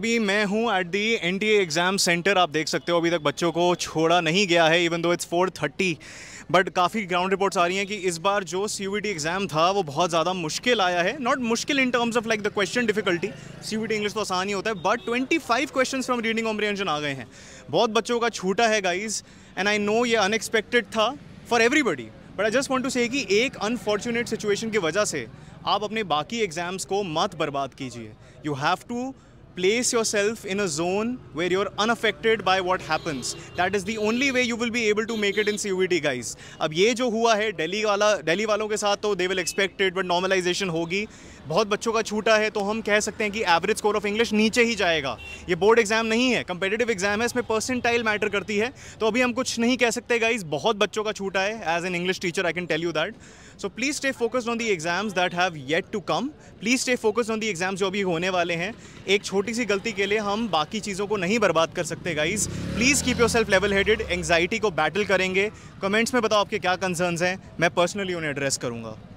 अभी मैं हूं at the N T exam centre आप देख सकते हो अभी तक बच्चों को छोड़ा नहीं गया है even though it's four thirty but काफ़ी ग्राउंड रिपोर्ट्स आ रही हैं कि इस बार जो सी यू एग्ज़ाम था वो बहुत ज़्यादा मुश्किल आया है नॉट मुश्किल in terms of like the question difficulty C U English तो आसान ही होता है but twenty five question from reading comprehension आ गए हैं बहुत बच्चों का छूटा है गाइज एंड आई नो ये अनएक्सपेक्टेड था for everybody but I just want to say कि एक अनफॉर्चुनेट सिचुएशन की वजह से आप अपने बाकी एग्ज़ाम्स को मत बर्बाद कीजिए you have to place yourself in a zone where you're unaffected by what happens. That is the only way you will be able to make it in cvt guys. ab ye jo hua hai delhi wala delhi walon ke sath to they will expect it but normalization hogi bahut bachcho ka छूटा hai to hum keh sakte hain ki average score of english niche hi jayega ये board exam नहीं है competitive exam है इसमें percentile matter करती है तो अभी हम कुछ नहीं कह सकते गाइज बहुत बच्चों का छूटा है as an English teacher I can tell you that so please stay focused on the exams that have yet to come please stay focused on the exams जो अभी होने वाले हैं एक छोटी सी गलती के लिए हम बाकी चीज़ों को नहीं बर्बाद कर सकते guys please keep yourself level headed anxiety को बैटल करेंगे कमेंट्स में बताओ आपके क्या कंसर्न्स हैं मैं पर्सनली उन्हें एड्रेस करूँगा